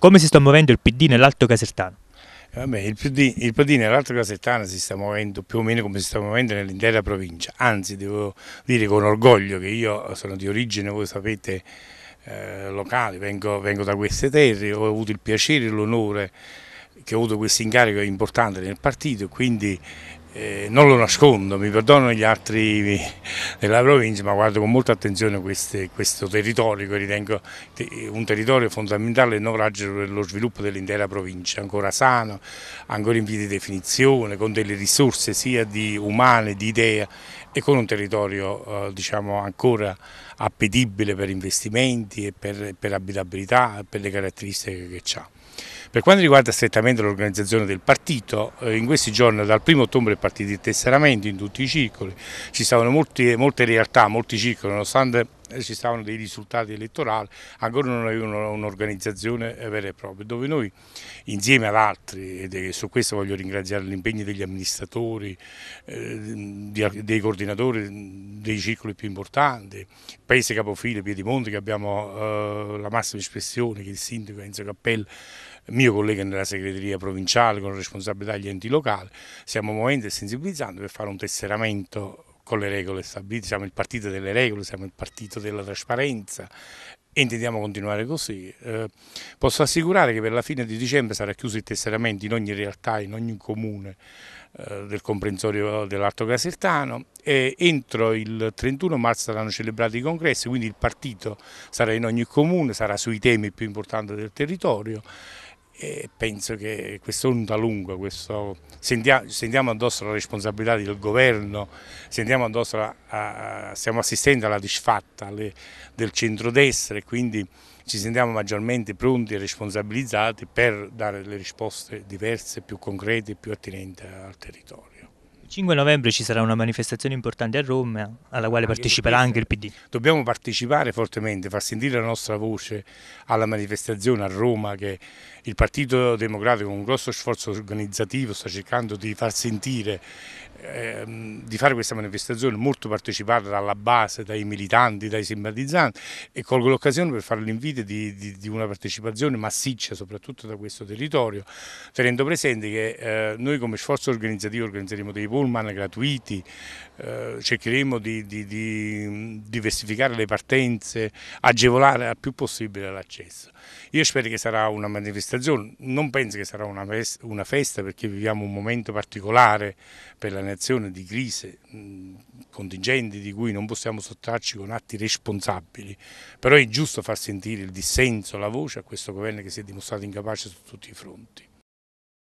Come si sta muovendo il PD nell'Alto Casertano? Eh, vabbè, il, PD, il PD nell'Alto Casertano si sta muovendo più o meno come si sta muovendo nell'intera provincia, anzi devo dire con orgoglio che io sono di origine, voi sapete, eh, locale, vengo, vengo da queste terre, ho avuto il piacere e l'onore che ho avuto questo incarico importante nel partito e quindi eh, non lo nascondo, mi perdono gli altri della provincia, ma guardo con molta attenzione queste, questo territorio che ritengo un territorio fondamentale e novraggio per lo sviluppo dell'intera provincia, ancora sano, ancora in via di definizione, con delle risorse sia di umane, di idea e con un territorio eh, diciamo ancora appetibile per investimenti e per, per abitabilità e per le caratteristiche che ha. Per quanto riguarda strettamente l'organizzazione del partito, eh, in questi giorni dal 1 ottobre è partito il tesseramento in tutti i circoli, ci stavano molte, molte realtà, molti circoli, nonostante eh, ci stavano dei risultati elettorali, ancora non avevano un'organizzazione eh, vera e propria, dove noi insieme ad altri, e su questo voglio ringraziare l'impegno degli amministratori, dei coordinatori, dei circoli più importanti, Paese Capofile, Piedimonte che abbiamo eh, la massima espressione che il sindaco Enzo Cappello mio collega nella segreteria provinciale con responsabilità agli enti locali, stiamo muovendo e sensibilizzando per fare un tesseramento con le regole stabilite, siamo il partito delle regole, siamo il partito della trasparenza intendiamo continuare così. Eh, posso assicurare che per la fine di dicembre sarà chiuso il tesseramento in ogni realtà, in ogni comune eh, del comprensorio dell'Alto Casertano e entro il 31 marzo saranno celebrati i congressi, quindi il partito sarà in ogni comune, sarà sui temi più importanti del territorio e penso che questa onda lunga, questo, sentiamo, sentiamo, addosso la responsabilità del governo, sentiamo addosso la, a, stiamo assistendo alla disfatta alle, del centrodestra e quindi ci sentiamo maggiormente pronti e responsabilizzati per dare le risposte diverse, più concrete e più attinenti al territorio. 5 novembre ci sarà una manifestazione importante a Roma alla quale anche parteciperà anche il PD. Dobbiamo partecipare fortemente, far sentire la nostra voce alla manifestazione a Roma che il Partito Democratico con un grosso sforzo organizzativo sta cercando di far sentire ehm, di fare questa manifestazione molto partecipata dalla base, dai militanti, dai simpatizzanti e colgo l'occasione per fare l'invito di, di, di, una partecipazione massiccia soprattutto da questo territorio, tenendo presente che eh, noi come sforzo organizzativo organizzeremo dei pullman gratuiti, eh, cercheremo di, di diversificare le partenze, agevolare al più possibile l'accesso. Io spero che sarà una manifestazione, non penso che sarà una festa perché viviamo un momento particolare per la eliminazione di crisi contingenti di cui non possiamo sottrarci con atti responsabili, però è giusto far sentire il dissenso, la voce a questo governo che si è dimostrato incapace su tutti i fronti.